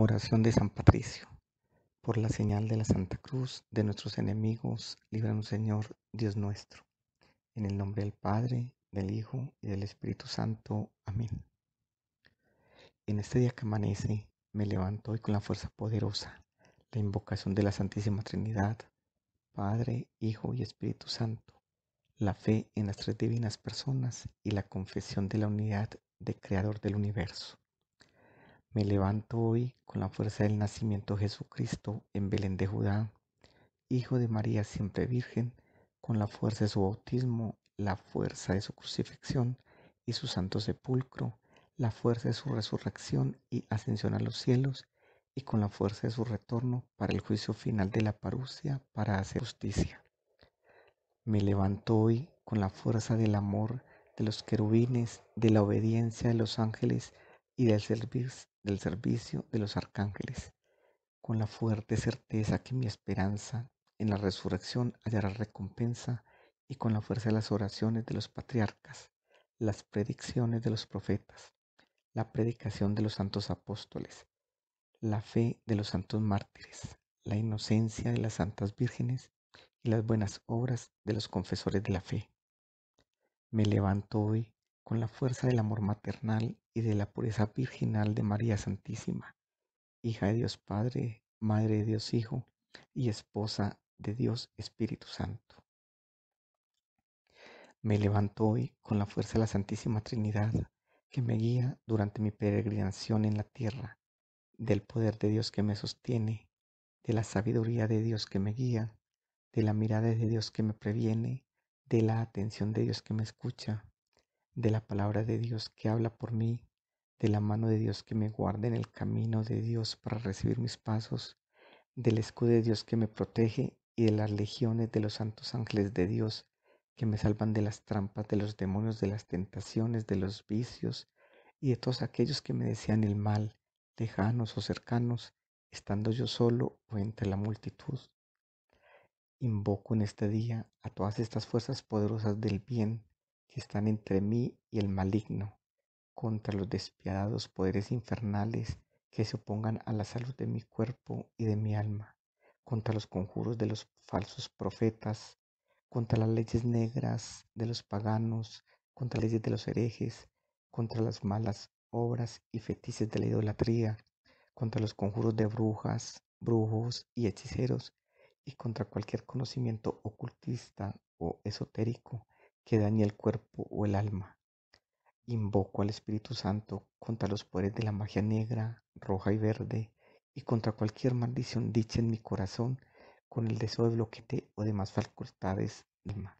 Oración de San Patricio. Por la señal de la Santa Cruz de nuestros enemigos, líbranos Señor, Dios nuestro. En el nombre del Padre, del Hijo y del Espíritu Santo. Amén. En este día que amanece, me levanto hoy con la fuerza poderosa, la invocación de la Santísima Trinidad, Padre, Hijo y Espíritu Santo, la fe en las tres divinas personas y la confesión de la unidad de Creador del universo. Me levanto hoy con la fuerza del nacimiento de Jesucristo en Belén de Judá, Hijo de María siempre Virgen, con la fuerza de su bautismo, la fuerza de su crucifixión y su santo sepulcro, la fuerza de su resurrección y ascensión a los cielos, y con la fuerza de su retorno para el juicio final de la parucia para hacer justicia. Me levanto hoy con la fuerza del amor de los querubines, de la obediencia de los ángeles, y del, del servicio de los arcángeles, con la fuerte certeza que mi esperanza en la resurrección hallará recompensa y con la fuerza de las oraciones de los patriarcas, las predicciones de los profetas, la predicación de los santos apóstoles, la fe de los santos mártires, la inocencia de las santas vírgenes y las buenas obras de los confesores de la fe. Me levanto hoy con la fuerza del amor maternal de la pureza virginal de María Santísima, hija de Dios Padre, Madre de Dios Hijo y esposa de Dios Espíritu Santo. Me levanto hoy con la fuerza de la Santísima Trinidad que me guía durante mi peregrinación en la tierra, del poder de Dios que me sostiene, de la sabiduría de Dios que me guía, de la mirada de Dios que me previene, de la atención de Dios que me escucha, de la palabra de Dios que habla por mí de la mano de Dios que me guarde en el camino de Dios para recibir mis pasos, del escudo de Dios que me protege y de las legiones de los santos ángeles de Dios que me salvan de las trampas, de los demonios, de las tentaciones, de los vicios y de todos aquellos que me desean el mal, lejanos o cercanos, estando yo solo o entre la multitud. Invoco en este día a todas estas fuerzas poderosas del bien que están entre mí y el maligno contra los despiadados poderes infernales que se opongan a la salud de mi cuerpo y de mi alma, contra los conjuros de los falsos profetas, contra las leyes negras de los paganos, contra las leyes de los herejes, contra las malas obras y fetices de la idolatría, contra los conjuros de brujas, brujos y hechiceros, y contra cualquier conocimiento ocultista o esotérico que dañe el cuerpo o el alma. Invoco al Espíritu Santo contra los poderes de la magia negra, roja y verde, y contra cualquier maldición dicha en mi corazón con el deseo de bloquete o demás facultades del mal.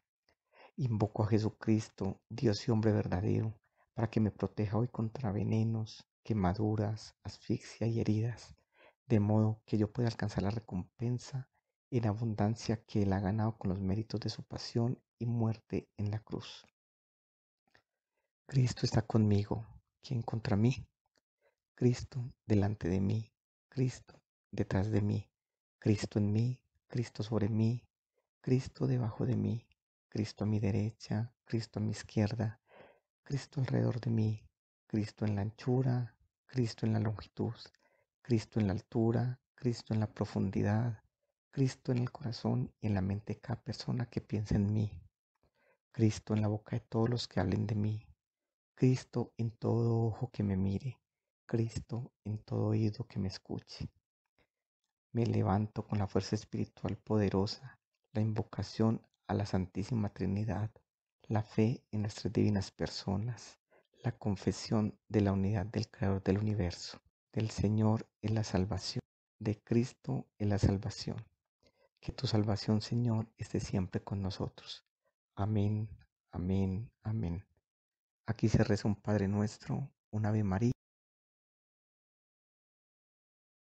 Invoco a Jesucristo, Dios y hombre verdadero, para que me proteja hoy contra venenos, quemaduras, asfixia y heridas, de modo que yo pueda alcanzar la recompensa en abundancia que él ha ganado con los méritos de su pasión y muerte en la cruz. Cristo está conmigo. ¿Quién contra mí? Cristo delante de mí. Cristo detrás de mí. Cristo en mí. Cristo sobre mí. Cristo debajo de mí. Cristo a mi derecha. Cristo a mi izquierda. Cristo alrededor de mí. Cristo en la anchura. Cristo en la longitud. Cristo en la altura. Cristo en la profundidad. Cristo en el corazón y en la mente de cada persona que piensa en mí. Cristo en la boca de todos los que hablen de mí. Cristo en todo ojo que me mire, Cristo en todo oído que me escuche. Me levanto con la fuerza espiritual poderosa, la invocación a la Santísima Trinidad, la fe en nuestras divinas personas, la confesión de la unidad del Creador del universo, del Señor en la salvación, de Cristo en la salvación. Que tu salvación, Señor, esté siempre con nosotros. Amén, amén, amén. Aquí se reza un Padre Nuestro, un Ave María